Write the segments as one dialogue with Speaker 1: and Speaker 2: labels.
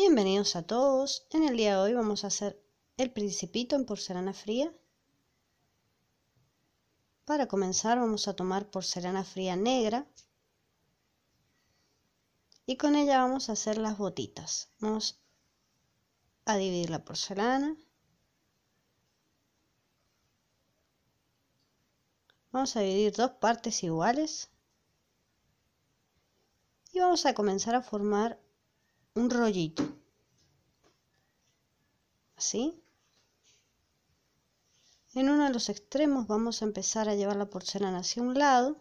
Speaker 1: Bienvenidos a todos. En el día de hoy vamos a hacer el principito en porcelana fría. Para comenzar vamos a tomar porcelana fría negra y con ella vamos a hacer las botitas. Vamos a dividir la porcelana. Vamos a dividir dos partes iguales y vamos a comenzar a formar un rollito. Así. En uno de los extremos vamos a empezar a llevar la porcelana hacia un lado,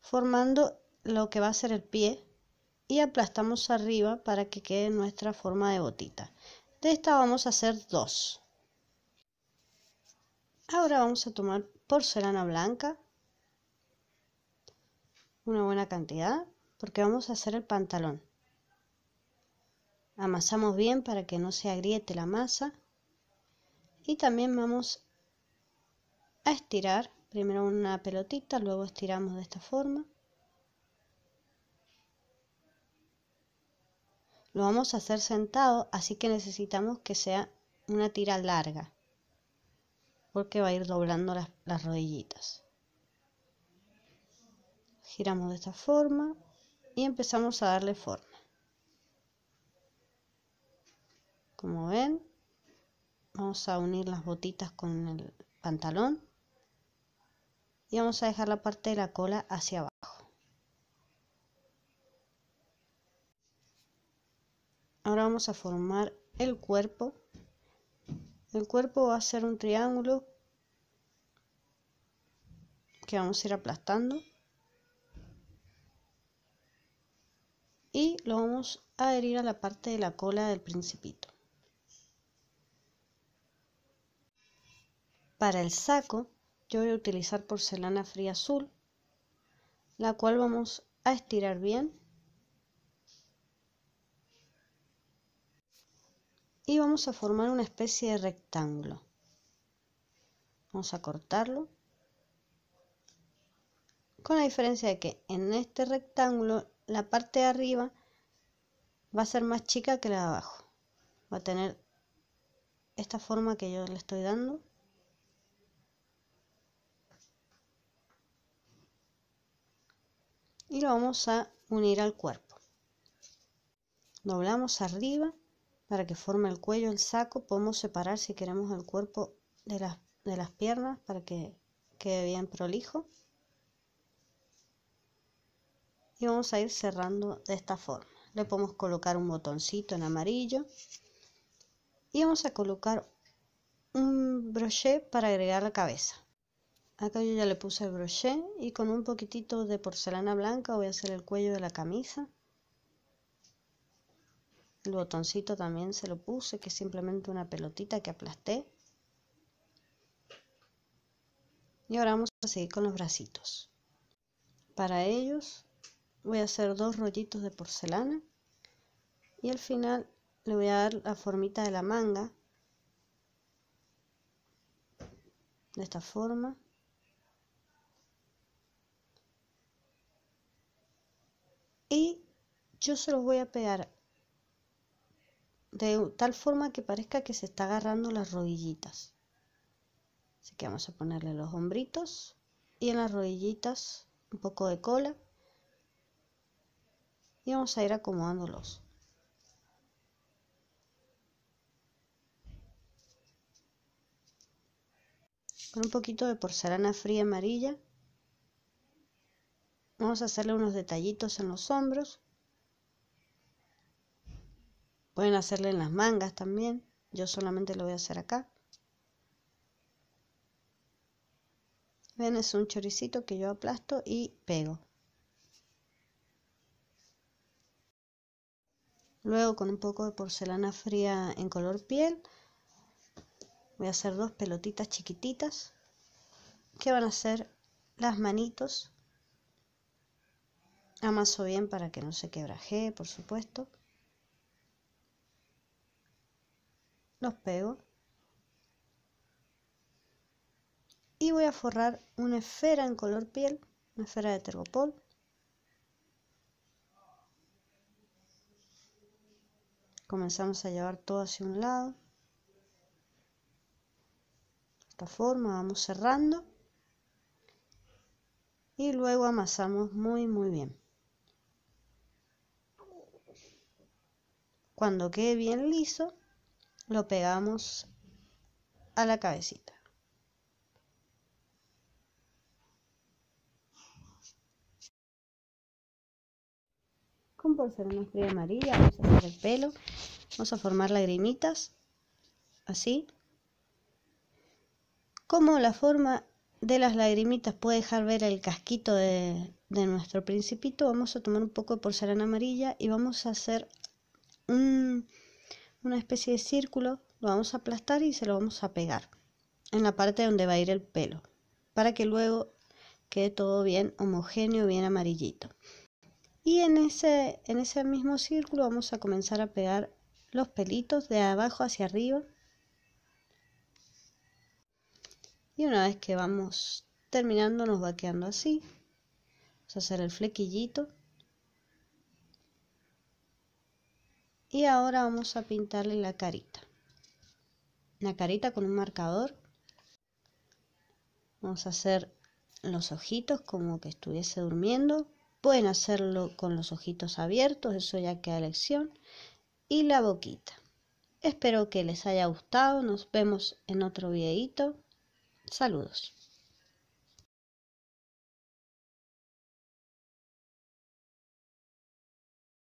Speaker 1: formando lo que va a ser el pie y aplastamos arriba para que quede nuestra forma de botita. De esta vamos a hacer dos. Ahora vamos a tomar porcelana blanca, una buena cantidad, porque vamos a hacer el pantalón. Amasamos bien para que no se agriete la masa y también vamos a estirar primero una pelotita, luego estiramos de esta forma. Lo vamos a hacer sentado, así que necesitamos que sea una tira larga, porque va a ir doblando las, las rodillitas. Giramos de esta forma y empezamos a darle forma. Como ven, vamos a unir las botitas con el pantalón y vamos a dejar la parte de la cola hacia abajo. Ahora vamos a formar el cuerpo. El cuerpo va a ser un triángulo que vamos a ir aplastando. lo vamos a adherir a la parte de la cola del principito. Para el saco yo voy a utilizar porcelana fría azul, la cual vamos a estirar bien. Y vamos a formar una especie de rectángulo. Vamos a cortarlo. Con la diferencia de que en este rectángulo la parte de arriba va a ser más chica que la de abajo. Va a tener esta forma que yo le estoy dando. Y lo vamos a unir al cuerpo. Doblamos arriba para que forme el cuello, el saco. Podemos separar si queremos el cuerpo de las, de las piernas para que quede bien prolijo. Y vamos a ir cerrando de esta forma le podemos colocar un botoncito en amarillo y vamos a colocar un brochet para agregar la cabeza acá yo ya le puse el brochet y con un poquitito de porcelana blanca voy a hacer el cuello de la camisa el botoncito también se lo puse que es simplemente una pelotita que aplasté y ahora vamos a seguir con los bracitos para ellos voy a hacer dos rollitos de porcelana y al final le voy a dar la formita de la manga de esta forma y yo se los voy a pegar de tal forma que parezca que se está agarrando las rodillitas así que vamos a ponerle los hombritos y en las rodillitas un poco de cola y vamos a ir acomodándolos. Con un poquito de porcelana fría amarilla vamos a hacerle unos detallitos en los hombros. Pueden hacerle en las mangas también. Yo solamente lo voy a hacer acá. Ven, es un choricito que yo aplasto y pego. Luego con un poco de porcelana fría en color piel voy a hacer dos pelotitas chiquititas que van a ser las manitos. Amaso bien para que no se quebraje, por supuesto. Los pego. Y voy a forrar una esfera en color piel, una esfera de tergopol. comenzamos a llevar todo hacia un lado. De esta forma vamos cerrando y luego amasamos muy muy bien. Cuando quede bien liso, lo pegamos a la cabecita. con porcelana fría amarilla, vamos a hacer el pelo, vamos a formar lagrimitas, así. Como la forma de las lagrimitas puede dejar ver el casquito de, de nuestro principito, vamos a tomar un poco de porcelana amarilla y vamos a hacer un, una especie de círculo, lo vamos a aplastar y se lo vamos a pegar en la parte donde va a ir el pelo, para que luego quede todo bien homogéneo, bien amarillito y en ese, en ese mismo círculo vamos a comenzar a pegar los pelitos de abajo hacia arriba y una vez que vamos terminando nos va quedando así vamos a hacer el flequillito y ahora vamos a pintarle la carita la carita con un marcador vamos a hacer los ojitos como que estuviese durmiendo Pueden hacerlo con los ojitos abiertos, eso ya queda lección. y la boquita. Espero que les haya gustado, nos vemos en otro videito. Saludos.